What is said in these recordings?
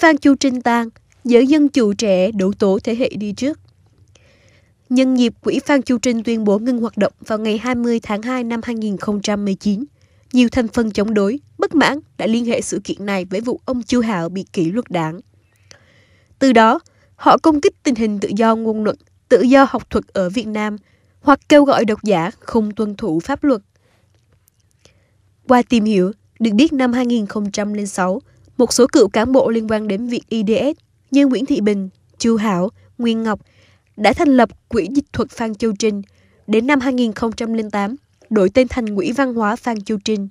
Phan Chu Trinh Tang, giới dân chủ trẻ đủ tố thế hệ đi trước. Nhân dịp Quỹ Phan Chu Trinh tuyên bố ngưng hoạt động vào ngày 20 tháng 2 năm 2019, nhiều thành phần chống đối, bất mãn đã liên hệ sự kiện này với vụ ông Chu Hảo bị kỷ luật đảng. Từ đó, họ công kích tình hình tự do ngôn luận, tự do học thuật ở Việt Nam hoặc kêu gọi độc giả không tuân thủ pháp luật. Qua tìm hiểu, được biết năm 2006, một số cựu cán bộ liên quan đến việc IDS như Nguyễn Thị Bình, Chu Hảo, Nguyên Ngọc đã thành lập Quỹ Dịch thuật Phan Châu Trinh. Đến năm 2008, đổi tên thành Quỹ Văn hóa Phan Châu Trinh.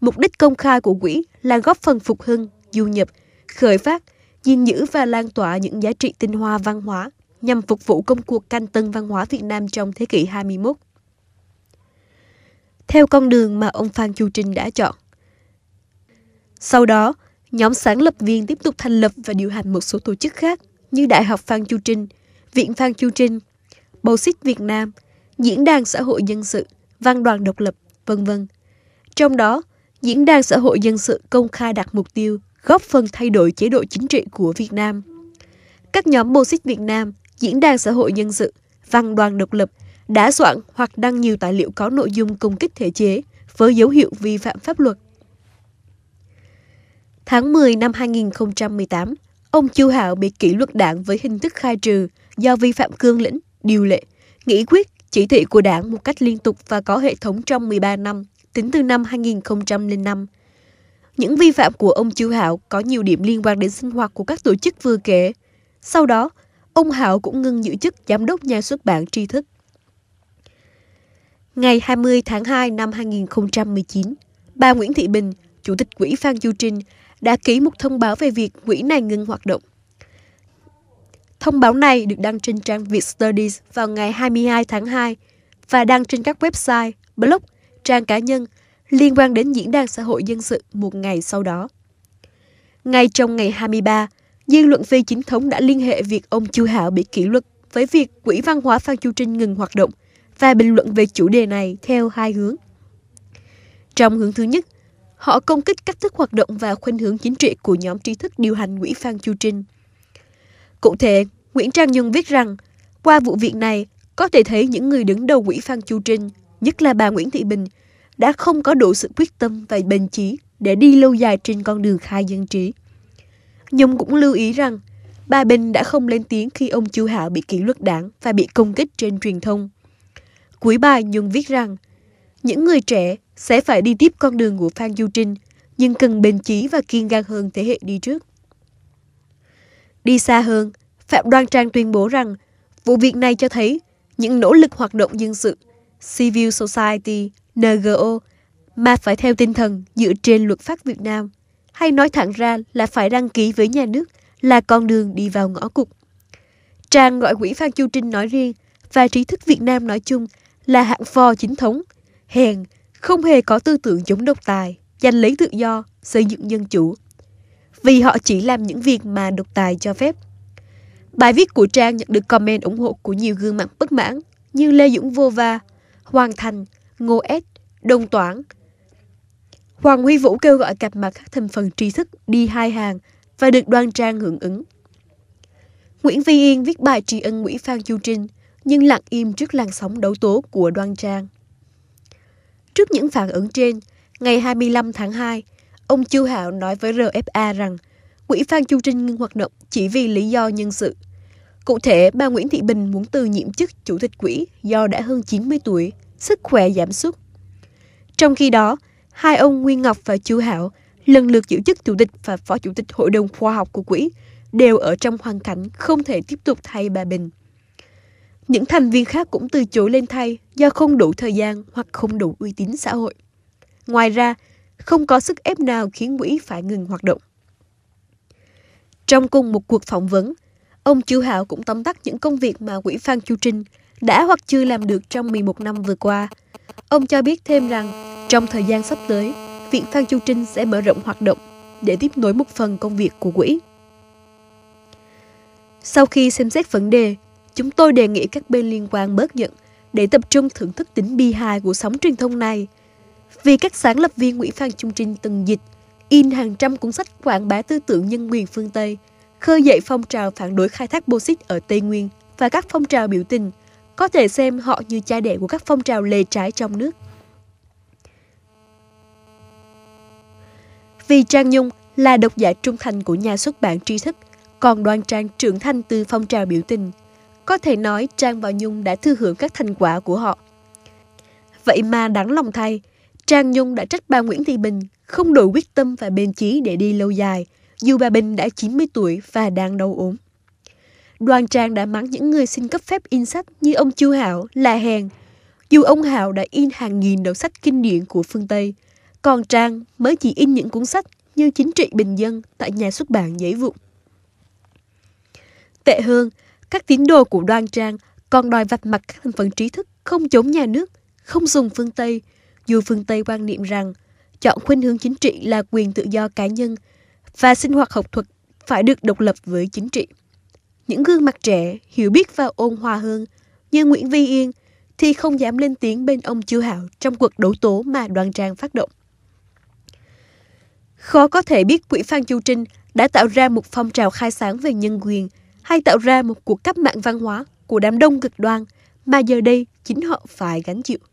Mục đích công khai của quỹ là góp phần phục hưng, du nhập, khởi phát, gìn giữ và lan tỏa những giá trị tinh hoa văn hóa nhằm phục vụ công cuộc canh tân văn hóa Việt Nam trong thế kỷ 21. Theo con đường mà ông Phan Chu Trinh đã chọn. Sau đó, Nhóm sáng lập viên tiếp tục thành lập và điều hành một số tổ chức khác như Đại học Phan Chu Trinh, Viện Phan Chu Trinh, Bầu Xích Việt Nam, Diễn đàn Xã hội Dân sự, Văn đoàn Độc lập, vân vân. Trong đó, Diễn đàn Xã hội Dân sự công khai đặt mục tiêu góp phần thay đổi chế độ chính trị của Việt Nam. Các nhóm Bầu Xích Việt Nam, Diễn đàn Xã hội Dân sự, Văn đoàn Độc lập đã soạn hoặc đăng nhiều tài liệu có nội dung công kích thể chế với dấu hiệu vi phạm pháp luật. Tháng 10 năm 2018, ông Chu Hạo bị kỷ luật đảng với hình thức khai trừ do vi phạm cương lĩnh, điều lệ, nghị quyết, chỉ thị của đảng một cách liên tục và có hệ thống trong 13 năm, tính từ năm 2005. Những vi phạm của ông Chu Hạo có nhiều điểm liên quan đến sinh hoạt của các tổ chức vừa kể. Sau đó, ông Hạo cũng ngưng giữ chức giám đốc nhà xuất bản tri thức. Ngày 20 tháng 2 năm 2019, bà Nguyễn Thị Bình, Chủ tịch Quỹ Phan Chu Trinh đã ký một thông báo về việc quỹ này ngừng hoạt động. Thông báo này được đăng trên trang Viet Studies vào ngày 22 tháng 2 và đăng trên các website, blog, trang cá nhân liên quan đến diễn đàn xã hội dân sự một ngày sau đó. Ngay trong ngày 23, dư luận viên chính thống đã liên hệ việc ông Chu Hảo bị kỷ luật với việc Quỹ Văn hóa Phan Chu Trinh ngừng hoạt động và bình luận về chủ đề này theo hai hướng. Trong hướng thứ nhất, Họ công kích cách thức hoạt động và khuynh hướng chính trị của nhóm trí thức điều hành quỹ Phan Chu Trinh. Cụ thể, Nguyễn Trang Nhân viết rằng, qua vụ việc này, có thể thấy những người đứng đầu quỹ Phan Chu Trinh, nhất là bà Nguyễn Thị Bình, đã không có đủ sự quyết tâm và bền chí để đi lâu dài trên con đường khai dân trí. Nhung cũng lưu ý rằng, bà Bình đã không lên tiếng khi ông Chu Hảo bị kỷ luật đảng và bị công kích trên truyền thông. Cuối bài Nhung viết rằng, những người trẻ sẽ phải đi tiếp con đường của Phan Du Trinh, nhưng cần bền chí và kiên gan hơn thế hệ đi trước. Đi xa hơn, Phạm Đoan Trang tuyên bố rằng vụ việc này cho thấy những nỗ lực hoạt động dân sự, Civil Society, NGO, mà phải theo tinh thần dựa trên luật pháp Việt Nam, hay nói thẳng ra là phải đăng ký với nhà nước là con đường đi vào ngõ cụt. Trang gọi quỹ Phan Chu Trinh nói riêng và trí thức Việt Nam nói chung là hạng phò chính thống, hèn không hề có tư tưởng chống độc tài, giành lấy tự do, xây dựng dân chủ, vì họ chỉ làm những việc mà độc tài cho phép. Bài viết của Trang nhận được comment ủng hộ của nhiều gương mặt bất mãn như Lê Dũng Vô Va, Hoàng Thành, Ngô S, Đông Toản. Hoàng Huy Vũ kêu gọi cặp mặt các thành phần tri thức đi hai hàng và được đoan trang hưởng ứng. Nguyễn Vi Yên viết bài tri ân Nguyễn Phan Chu Trinh nhưng lặng im trước làn sóng đấu tố của đoan trang. Trước những phản ứng trên, ngày 25 tháng 2, ông Chu Hạo nói với RFA rằng Quỹ Phan Chu Trinh ngưng hoạt động chỉ vì lý do nhân sự. Cụ thể, bà Nguyễn Thị Bình muốn từ nhiệm chức chủ tịch quỹ do đã hơn 90 tuổi, sức khỏe giảm sút. Trong khi đó, hai ông Nguyên Ngọc và Chu Hảo lần lượt giữ chức chủ tịch và phó chủ tịch hội đồng khoa học của quỹ đều ở trong hoàn cảnh không thể tiếp tục thay bà Bình. Những thành viên khác cũng từ chối lên thay do không đủ thời gian hoặc không đủ uy tín xã hội. Ngoài ra, không có sức ép nào khiến quỹ phải ngừng hoạt động. Trong cùng một cuộc phỏng vấn, ông Chu Hạo cũng tóm tắt những công việc mà quỹ Phan Chu Trinh đã hoặc chưa làm được trong 11 năm vừa qua. Ông cho biết thêm rằng, trong thời gian sắp tới, Viện Phan Chu Trinh sẽ mở rộng hoạt động để tiếp nối một phần công việc của quỹ. Sau khi xem xét vấn đề, Chúng tôi đề nghị các bên liên quan bớt giận để tập trung thưởng thức tính bi hài của sóng truyền thông này. Vì các sáng lập viên Nguyễn Phan Trung Trinh từng dịch, in hàng trăm cuốn sách quảng bá tư tưởng nhân quyền phương Tây, khơi dậy phong trào phản đối khai thác bô xít ở Tây Nguyên và các phong trào biểu tình, có thể xem họ như cha đẻ của các phong trào lề trái trong nước. Vì Trang Nhung là độc giả trung thành của nhà xuất bản tri thức, còn Đoan Trang trưởng thành từ phong trào biểu tình – có thể nói Trang và Nhung đã thư hưởng các thành quả của họ. Vậy mà đáng lòng thay, Trang Nhung đã trách bà Nguyễn Thị Bình không đủ quyết tâm và bền chí để đi lâu dài, dù bà Bình đã 90 tuổi và đang đau ốm. Đoàn Trang đã mắng những người xin cấp phép in sách như ông Chu Hảo là hèn, dù ông Hảo đã in hàng nghìn đầu sách kinh điển của phương Tây, còn Trang mới chỉ in những cuốn sách như chính trị bình dân tại nhà xuất bản giấy vụn. Tệ hơn, các tín đồ của đoan trang còn đòi vạch mặt các thành phần trí thức không chống nhà nước, không dùng phương Tây, dù phương Tây quan niệm rằng chọn khuynh hướng chính trị là quyền tự do cá nhân và sinh hoạt học thuật phải được độc lập với chính trị. Những gương mặt trẻ hiểu biết và ôn hòa hơn như Nguyễn Vi Yên thì không dám lên tiếng bên ông Chiêu Hảo trong cuộc đấu tố mà đoàn trang phát động. Khó có thể biết quỹ Phan Chu Trinh đã tạo ra một phong trào khai sáng về nhân quyền hay tạo ra một cuộc cách mạng văn hóa của đám đông cực đoan mà giờ đây chính họ phải gánh chịu.